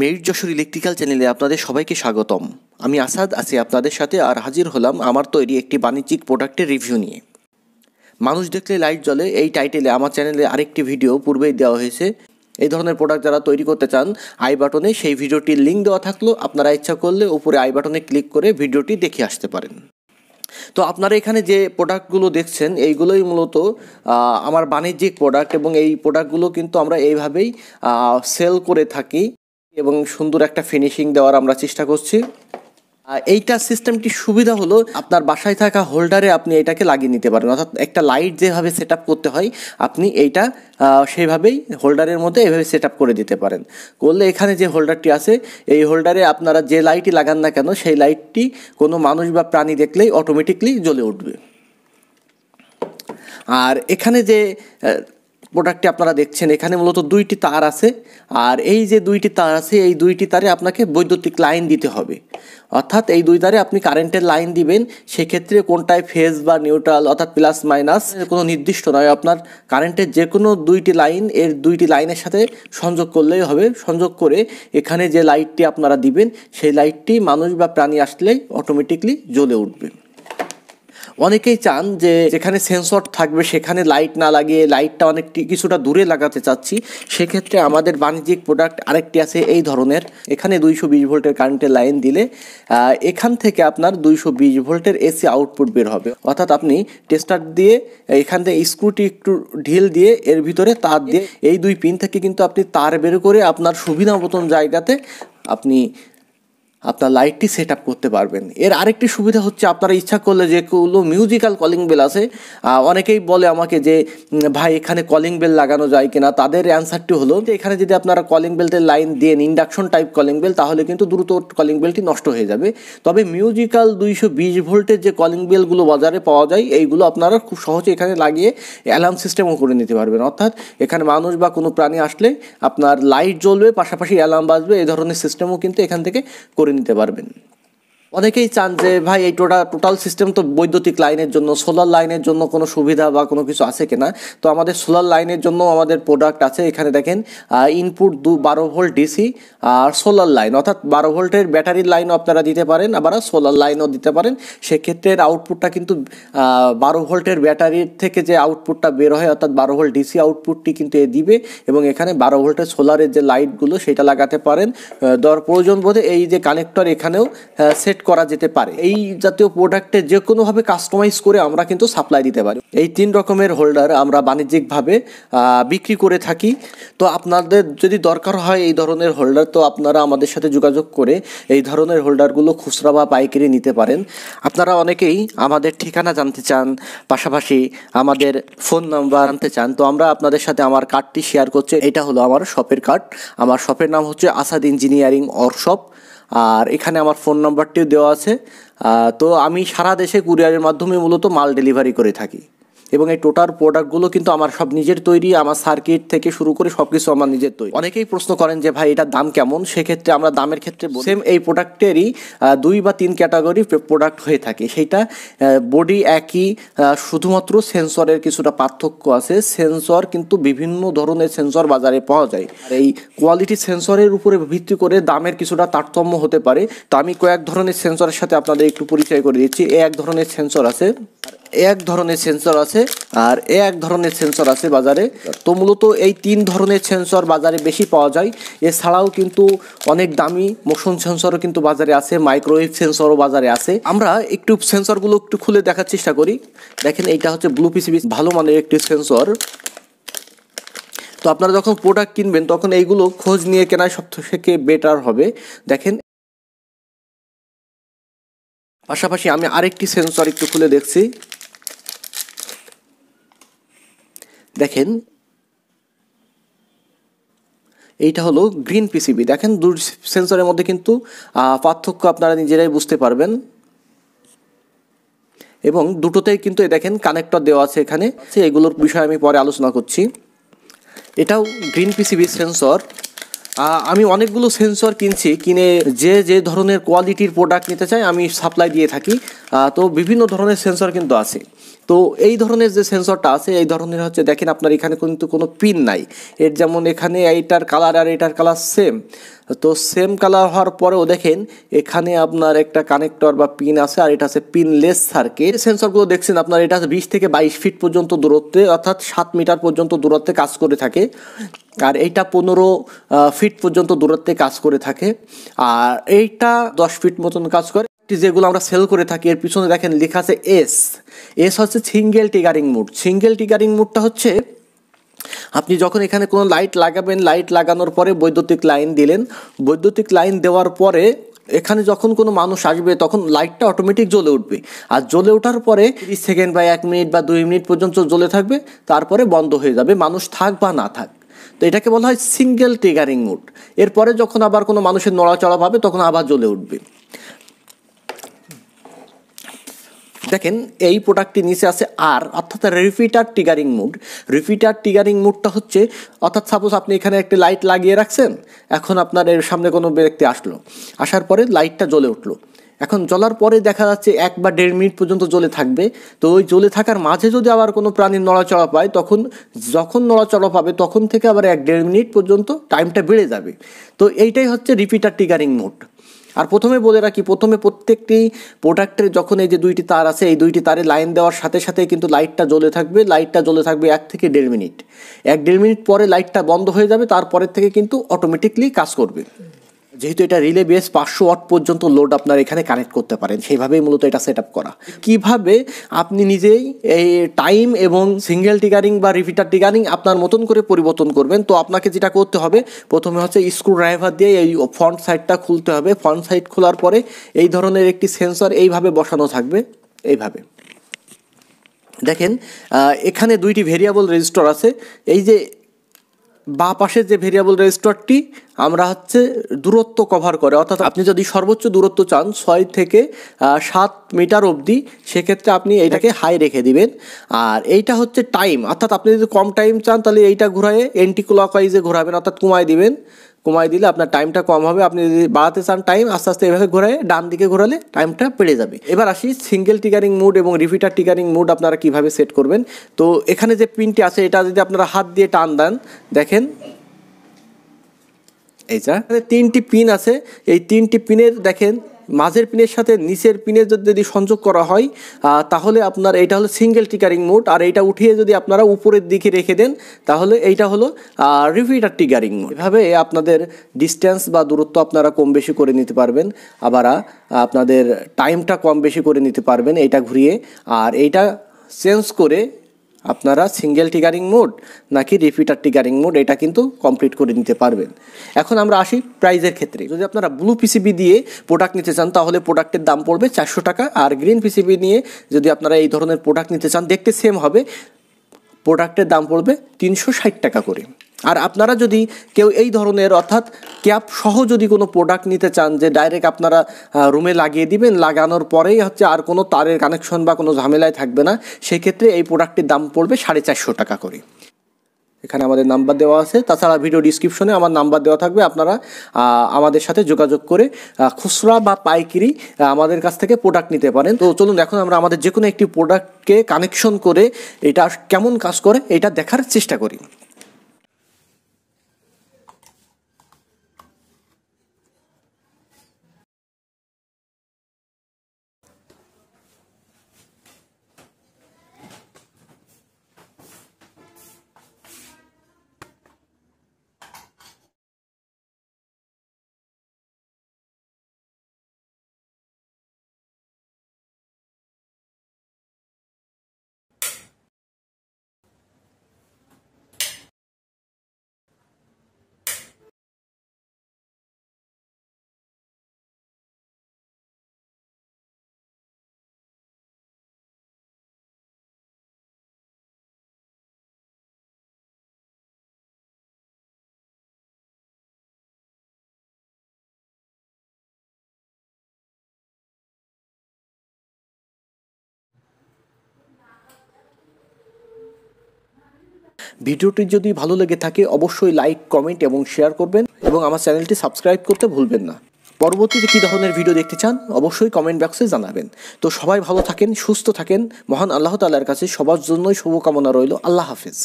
Meir Jessore electrical চ্যানেলে আপনাদের সবাইকে স্বাগতম আমি আসাদ আছি আপনাদের সাথে আর হাজির হলাম আমার তৈরি একটি বাণিজ্যিক প্রোডাক্টের রিভিউ নিয়ে মানুষ দেখলে লাইট জ্বলে এই টাইটেলে আমার চ্যানেলে আরেকটি ভিডিও পূর্বেই দেওয়া হয়েছে এই ধরনের প্রোডাক্ট যারা তৈরি করতে চান আই বাটনে সেই ভিডিওটির লিঙ্ক দেওয়া থাকলো আপনারা ইচ্ছা করলে উপরে আই বাটনে ক্লিক করে ভিডিওটি দেখে আসতে পারেন তো আপনারা এখানে যে প্রোডাক্টগুলো দেখছেন এইগুলোই মূলত আমার বাণিজ্যিক প্রোডাক্ট এবং এই প্রোডাক্টগুলো কিন্তু আমরা এইভাবেই সেল করে থাকি এবং সুন্দর একটা ফিনিশিং দেওয়ার আমরা চেষ্টা করছি এইটা সিস্টেমটি সুবিধা হলো আপনার বাসায় থাকা হোল্ডারে আপনি এটাকে লাগিয়ে নিতে পারেন অর্থাৎ একটা লাইট যেভাবে সেট করতে হয় আপনি এইটা সেইভাবেই হোল্ডারের মধ্যে এভাবে সেট করে দিতে পারেন করলে এখানে যে হোল্ডারটি আছে এই হোল্ডারে আপনারা যে লাইটই লাগান না কেন সেই লাইটটি কোনো মানুষ বা প্রাণী দেখলেই অটোমেটিকলি জ্বলে উঠবে আর এখানে যে প্রোডাক্টটি আপনারা দেখছেন এখানে মূলত দুইটি তার আছে আর এই যে দুইটি তার আছে এই দুইটি তারে আপনাকে বৈদ্যুতিক লাইন দিতে হবে অর্থাৎ এই দুই তারে আপনি কারেন্টের লাইন দিবেন সেক্ষেত্রে কোনটায় ফেজ বা নিউট্রাল অর্থাৎ প্লাস মাইনাস কোনো নির্দিষ্ট নয় আপনার কারেন্টের যে কোনো দুইটি লাইন এর দুইটি লাইনের সাথে সংযোগ করলেই হবে সংযোগ করে এখানে যে লাইটটি আপনারা দিবেন সেই লাইটটি মানুষ বা প্রাণী আসলেই অটোমেটিকলি জ্বলে উঠবে অনেকেই চান যে যেখানে সেন্সর থাকবে সেখানে লাইট না লাগিয়ে লাইটটা অনেকটি কিছুটা দূরে লাগাতে চাচ্ছি সেক্ষেত্রে আমাদের বাণিজ্যিক প্রোডাক্ট আরেকটি আছে এই ধরনের এখানে দুইশো বিশ ভোল্টের কারেন্টের লাইন দিলে এখান থেকে আপনার দুইশো বিশ ভোল্টের এসি আউটপুট বের হবে অর্থাৎ আপনি টেস্টার দিয়ে এখান থেকে স্ক্রুটি একটু ঢিল দিয়ে এর ভিতরে তার দিয়ে এই দুই পিন থেকে কিন্তু আপনি তার বের করে আপনার সুবিধা মতন জায়গাতে আপনি আপনার লাইটটি সেট আপ করতে পারবেন এর আরেকটি সুবিধা হচ্ছে আপনারা ইচ্ছা করলে যেগুলো মিউজিক্যাল কলিং বেল আছে অনেকেই বলে আমাকে যে ভাই এখানে কলিং বেল লাগানো যায় কিনা তাদের অ্যান্সারটি হলো যে এখানে যদি আপনারা কলিং বেলটের লাইন দেন ইন্ডাকশন টাইপ কলিং বেল তাহলে কিন্তু দ্রুত কলিং বেলটি নষ্ট হয়ে যাবে তবে মিউজিক্যাল দুইশো বিশ ভোল্টের যে কলিং বেলগুলো বাজারে পাওয়া যায় এইগুলো আপনারা খুব সহজে এখানে লাগিয়ে অ্যালার্ম সিস্টেমও করে নিতে পারবেন অর্থাৎ এখানে মানুষ বা কোনো প্রাণী আসলে আপনার লাইট জ্বলবে পাশাপাশি অ্যালার্ম বাজবে এই ধরনের সিস্টেমও কিন্তু এখান থেকে করে নিতে পারবেন অনেকেই চান যে ভাই এই টোটা টোটাল সিস্টেম তো বৈদ্যুতিক লাইনের জন্য সোলার লাইনের জন্য কোনো সুবিধা বা কোনো কিছু আছে কিনা তো আমাদের সোলার লাইনের জন্য আমাদের প্রোডাক্ট আছে এখানে দেখেন ইনপুট দু বারো ভোল্ট ডিসি আর সোলার লাইন অর্থাৎ বারো ভোল্টের ব্যাটারির লাইনও আপনারা দিতে পারেন আবার সোলার লাইনও দিতে পারেন সেক্ষেত্রে আউটপুটটা কিন্তু বারো ভোল্টের ব্যাটারির থেকে যে আউটপুটটা বের হয় অর্থাৎ বারো ভোল্ট ডিসি আউটপুটটি কিন্তু এ দিবে এবং এখানে বারো ভোল্টের সোলারের যে লাইটগুলো সেটা লাগাতে পারেন দর প্রয়োজন বোধে এই যে কানেক্টর এখানেও সেট করা যেতে পারে এই জাতীয় প্রোডাক্টে যে কোনোভাবে কাস্টমাইজ করে আমরা কিন্তু সাপ্লাই দিতে পারি এই তিন রকমের হোল্ডার আমরা বাণিজ্যিকভাবে বিক্রি করে থাকি তো আপনাদের যদি দরকার হয় এই ধরনের হোল্ডার তো আপনারা আমাদের সাথে যোগাযোগ করে এই ধরনের হোল্ডারগুলো খুচরা বা পাইকারি নিতে পারেন আপনারা অনেকেই আমাদের ঠিকানা জানতে চান পাশাপাশি আমাদের ফোন নাম্বার আনতে চান তো আমরা আপনাদের সাথে আমার কার্ডটি শেয়ার করছি এটা হলো আমার শপের কার্ড আমার শপের নাম হচ্ছে আসাদ ইঞ্জিনিয়ারিং অর্শপ আর এখানে আমার ফোন নাম্বারটিও দেওয়া আছে তো আমি সারা দেশে কুরিয়ারের মাধ্যমে মূলত মাল ডেলিভারি করে থাকি এবং এই টোটাল প্রোডাক্টগুলো কিন্তু আমার সব নিজের তৈরি আমার সার্কিট থেকে শুরু করে সব কিছু আমার নিজের তৈরি অনেকেই প্রশ্ন করেন যে ভাই এটার দাম কেমন সেক্ষেত্রে আমরা দামের ক্ষেত্রে সেম এই প্রোডাক্টেরই দুই বা তিন ক্যাটাগরি প্রোডাক্ট হয়ে থাকে সেইটা বডি একই শুধুমাত্র সেন্সরের কিছুটা পার্থক্য আছে সেন্সর কিন্তু বিভিন্ন ধরনের সেন্সর বাজারে পাওয়া যায় এই কোয়ালিটি সেন্সরের উপরে ভিত্তি করে দামের কিছুটা তারতম্য হতে পারে তো আমি কয়েক ধরনের সেন্সরের সাথে আপনাদের একটু পরিচয় করে দিচ্ছি এক ধরনের সেন্সর আছে এক ধরনের সেন্সর আছে আর এক ধরনের সেন্সর আছে বাজারে তো মূলত এই তিন ধরনের সেন্সর বাজারে বেশি পাওয়া যায় এছাড়াও কিন্তু অনেক দামি মোশন সেন্সরও কিন্তু বাজারে আছে মাইক্রোওয়েভ সেন্সরও বাজারে আছে আমরা একটু সেন্সরগুলো একটু খুলে দেখার চেষ্টা করি দেখেন এইটা হচ্ছে ব্লু পিসিবি ভালো মানের একটি সেন্সর তো আপনারা যখন প্রোডাক্ট কিনবেন তখন এইগুলো খোঁজ নিয়ে কেনা সব থেকে বেটার হবে দেখেন পাশাপাশি আমি আরেকটি সেন্সর একটু খুলে দেখছি দেখেন এইটা হলো গ্রিন পিসিবি দেখেন দূর সেন্সরের মধ্যে কিন্তু পার্থক্য আপনারা নিজেরাই বুঝতে পারবেন এবং দুটোতেই কিন্তু দেখেন কানেক্টর দেওয়া আছে এখানে আচ্ছা, এগুলোর বিষয়ে আমি পরে আলোচনা করছি এটাও গ্রিন পিসিবি সেন্সর আমি অনেকগুলো সেন্সর কিনছি কিনে যে যে ধরনের কোয়ালিটির প্রোডাক্ট নিতে চাই আমি সাপ্লাই দিয়ে থাকি তো বিভিন্ন ধরনের সেন্সর কিন্তু আছে তো এই ধরনের যে সেন্সরটা আছে এই ধরনের হচ্ছে দেখেন আপনার এখানে কিন্তু কোনো পিন নাই এর যেমন এখানে এইটার কালার আর এটার কালার সেম তো সেম কালার হওয়ার পরেও দেখেন এখানে আপনার একটা কানেক্টর বা পিন আছে আর এটা আছে পিনলেস সার্কিট সেন্সরগুলো দেখছেন আপনার এটা বিশ থেকে বাইশ ফিট পর্যন্ত দূরত্বে অর্থাৎ সাত মিটার পর্যন্ত দূরত্বে কাজ করে থাকে আর এইটা পনেরো ফিট পর্যন্ত দূরত্বে কাজ করে থাকে আর এইটা দশ ফিট মতন কাজ করে যেগুলো আমরা সেল করে থাকি এর পিছনে দেখেন লেখা আছে এস এস হচ্ছে single triggering mode single triggering মুডটা হচ্ছে আপনি যখন এখানে কোনো লাইট লাগাবেন লাইট লাগানোর পরে বৈদ্যুতিক লাইন দিলেন বৈদ্যুতিক লাইন দেওয়ার পরে এখানে যখন কোনো মানুষ আসবে তখন লাইটটা অটোমেটিক জ্বলে উঠবে আর জ্বলে ওঠার পরে তিরিশ সেকেন্ড বা এক মিনিট বা দুই মিনিট পর্যন্ত জ্বলে থাকবে তারপরে বন্ধ হয়ে যাবে মানুষ থাক বা না থাক তো এটাকে বলা হয় সিঙ্গেল টিগারিং মুড এরপরে যখন আবার কোনো মানুষের নড়াচড়া পাবে তখন আবার জ্বলে উঠবে দেখেন এই প্রোডাক্টটি নিচে আছে আর অর্থাৎ repeater triggering mode repeater triggering মুডটা হচ্ছে অর্থাৎ সাপোজ আপনি এখানে একটি লাইট লাগিয়ে রাখছেন এখন আপনার এর সামনে কোনো ব্যক্তি আসলো আসার পরে লাইটটা জ্বলে উঠলো এখন জ্বলার পরে দেখা যাচ্ছে এক বা দেড় মিনিট পর্যন্ত জ্বলে থাকবে তো ওই জ্বলে থাকার মাঝে যদি আবার কোনো প্রাণীর নড়াচড়া পায় তখন যখন নড়াচড়া পাবে তখন থেকে আবার এক দেড় মিনিট পর্যন্ত টাইমটা বেড়ে যাবে তো এইটাই হচ্ছে রিপিটার টিগারিং মোড আর প্রথমে বলে রাখি প্রথমে প্রত্যেকটি প্রোডাক্টের যখন এই যে দুইটি তার আছে এই দুইটি তারে লাইন দেওয়ার সাথে সাথে কিন্তু লাইটটা জ্বলে থাকবে লাইটটা জ্বলে থাকবে এক থেকে দেড় মিনিট এক দেড় মিনিট পরে লাইটটা বন্ধ হয়ে যাবে তারপরের থেকে কিন্তু অটোমেটিকলি কাজ করবে যেহেতু এটা রিলে বেস পাঁচশো ওয়াট পর্যন্ত লোড আপনার এখানে কানেক্ট করতে পারেন সেইভাবেই মূলত এটা সেট করা কিভাবে আপনি নিজেই এই টাইম এবং সিঙ্গেল টিকারিং বা রিপিটার টিকারিং আপনার মতন করে পরিবর্তন করবেন তো আপনাকে যেটা করতে হবে প্রথমে হচ্ছে স্ক্রু ড্রাইভার দিয়ে এই ফ্রন্ট সাইডটা খুলতে হবে ফ্রন্ট সাইড খোলার পরে এই ধরনের একটি সেন্সর এইভাবে বসানো থাকবে এইভাবে দেখেন এখানে দুইটি ভেরিয়েবল রেজিস্টার আছে এই যে বা পাশে যে ভেরিয়েবল রেজিস্টারটি আমরা হচ্ছে দূরত্ব কভার করে অর্থাৎ আপনি যদি সর্বোচ্চ দূরত্ব চান ছয় থেকে সাত মিটার অবধি সেক্ষেত্রে আপনি এইটাকে হাই রেখে দিবেন আর এইটা হচ্ছে টাইম অর্থাৎ আপনি যদি কম টাইম চান তাহলে এইটা ঘুরায়ে এন্টি ক্লকওয়াইজে ঘোরাবেন অর্থাৎ কমায় দিবেন কমাই দিলে আপনার টাইমটা কম হবে আপনি যদি বাড়াতে চান টাইম আস্তে আস্তে এভাবে ঘোরায় ডান দিকে ঘোরালে টাইমটা বেড়ে যাবে এবার আসি সিঙ্গেল টিকারিং মুড এবং রিপিটার টিকারিং মুড আপনারা কিভাবে সেট করবেন তো এখানে যে পিনটি আছে এটা যদি আপনারা হাত দিয়ে টান দেন দেখেন এইটা তিনটি পিন আছে এই তিনটি পিনের দেখেন মাঝের পিনের সাথে নিচের পিনের যদি সংযোগ করা হয় তাহলে আপনার এটা হলো সিঙ্গেল টিকারিং মোড আর এটা উঠিয়ে যদি আপনারা উপরের দিকে রেখে দেন তাহলে এইটা হলো রিপিটার টিকারিং মোড এভাবে আপনাদের ডিস্ট্যান্স বা দূরত্ব আপনারা কম বেশি করে নিতে পারবেন আবার আপনাদের টাইমটা কম বেশি করে নিতে পারবেন এটা ঘুরিয়ে আর এইটা চেঞ্জ করে আপনারা সিঙ্গেল টিগারিং মোড নাকি রিপিটার টিগারিং মোড এটা কিন্তু কমপ্লিট করে নিতে পারবেন এখন আমরা আসি প্রাইজের ক্ষেত্রে যদি আপনারা ব্লু পিসিবি দিয়ে প্রোডাক্ট নিতে চান তাহলে প্রোডাক্টের দাম পড়বে চারশো টাকা আর গ্রিন পিসিবি নিয়ে যদি আপনারা এই ধরনের প্রোডাক্ট নিতে চান দেখতে সেম হবে প্রোডাক্টের দাম পড়বে তিনশো ষাট টাকা করে আর আপনারা যদি কেউ এই ধরনের অর্থাৎ ক্যাপ সহ যদি কোনো প্রোডাক্ট নিতে চান যে ডাইরেক্ট আপনারা রুমে লাগিয়ে দিবেন লাগানোর পরেই হচ্ছে আর কোনো তারের কানেকশন বা কোনো ঝামেলায় থাকবে না সেক্ষেত্রে এই প্রোডাক্টটির দাম পড়বে সাড়ে চারশো টাকা করে এখানে আমাদের নাম্বার দেওয়া আছে তাছাড়া ভিডিও ডিসক্রিপশনে আমার নাম্বার দেওয়া থাকবে আপনারা আমাদের সাথে যোগাযোগ করে খুচরা বা পাইকিরি আমাদের কাছ থেকে প্রোডাক্ট নিতে পারেন তো চলুন এখন আমরা আমাদের যে কোনো একটি প্রোডাক্টকে কানেকশন করে এটা কেমন কাজ করে এটা দেখার চেষ্টা করি ভিডিওটি যদি ভালো লেগে থাকে অবশ্যই লাইক কমেন্ট এবং শেয়ার করবেন এবং আমার চ্যানেলটি সাবস্ক্রাইব করতে ভুলবেন না পরবর্তীতে কী ধরনের ভিডিও দেখতে চান অবশ্যই কমেন্ট বক্সে জানাবেন তো সবাই ভালো থাকেন সুস্থ থাকেন মহান আল্লাহ তালার কাছে সবার জন্যই শুভকামনা রইল আল্লাহ হাফিজ